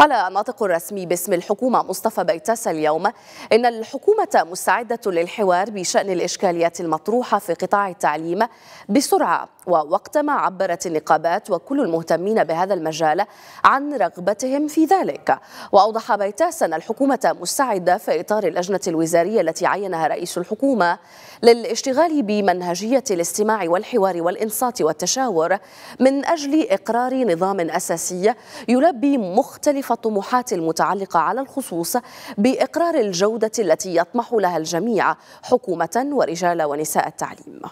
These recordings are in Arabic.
قال الناطق الرسمي باسم الحكومة مصطفى بيتاس اليوم إن الحكومة مستعدة للحوار بشأن الإشكاليات المطروحة في قطاع التعليم بسرعة ووقتما عبرت النقابات وكل المهتمين بهذا المجال عن رغبتهم في ذلك وأوضح بيتاس أن الحكومة مستعدة في إطار اللجنة الوزارية التي عينها رئيس الحكومة للاشتغال بمنهجية الاستماع والحوار والإنصات والتشاور من أجل إقرار نظام أساسي يلبي مختلف الطموحات المتعلقة على الخصوص بإقرار الجودة التي يطمح لها الجميع حكومة ورجال ونساء التعليم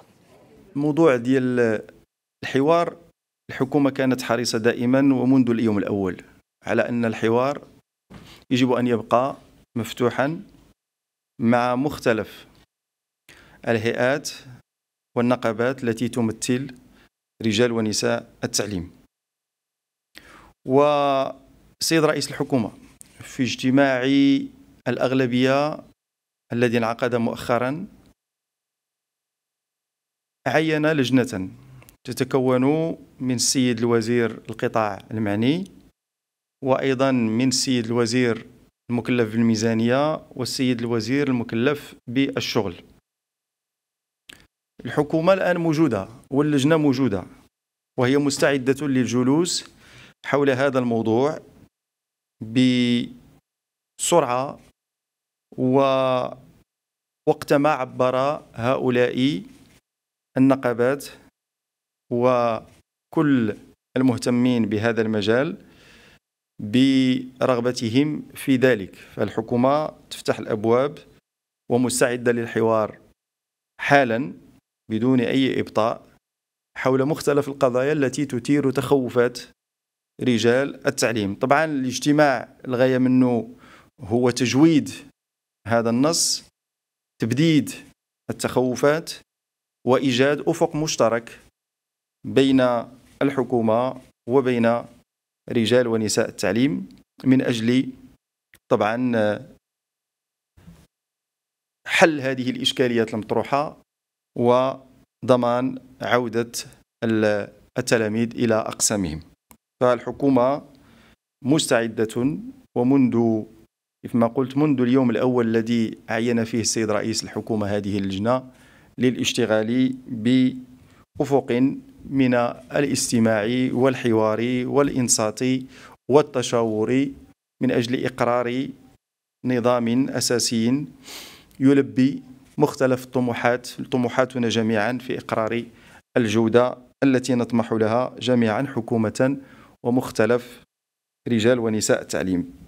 موضوع ديال الحوار الحكومة كانت حريصة دائما ومنذ اليوم الأول على أن الحوار يجب أن يبقى مفتوحا مع مختلف الهيئات والنقابات التي تمثل رجال ونساء التعليم والسيد رئيس الحكومة في اجتماع الأغلبية الذي انعقد مؤخرا عين لجنة تتكون من السيد الوزير القطاع المعني وأيضا من السيد الوزير المكلف بالميزانية والسيد الوزير المكلف بالشغل الحكومة الآن موجودة واللجنة موجودة وهي مستعدة للجلوس حول هذا الموضوع بسرعة ووقت ما عبر هؤلاء النقابات وكل المهتمين بهذا المجال برغبتهم في ذلك فالحكومة تفتح الأبواب ومستعدة للحوار حالا بدون أي إبطاء حول مختلف القضايا التي تثير تخوفات رجال التعليم طبعا الاجتماع الغاية منه هو تجويد هذا النص تبديد التخوفات وايجاد افق مشترك بين الحكومه وبين رجال ونساء التعليم من اجل طبعا حل هذه الاشكاليات المطروحه وضمان عوده التلاميذ الى اقسامهم فالحكومه مستعده ومنذ كما قلت منذ اليوم الاول الذي عين فيه السيد رئيس الحكومه هذه اللجنه للاشتغال بأفق من الاستماع والحوار والإنصات والتشاور من أجل إقرار نظام أساسي يلبي مختلف الطموحات طموحاتنا جميعا في إقرار الجودة التي نطمح لها جميعا حكومة ومختلف رجال ونساء التعليم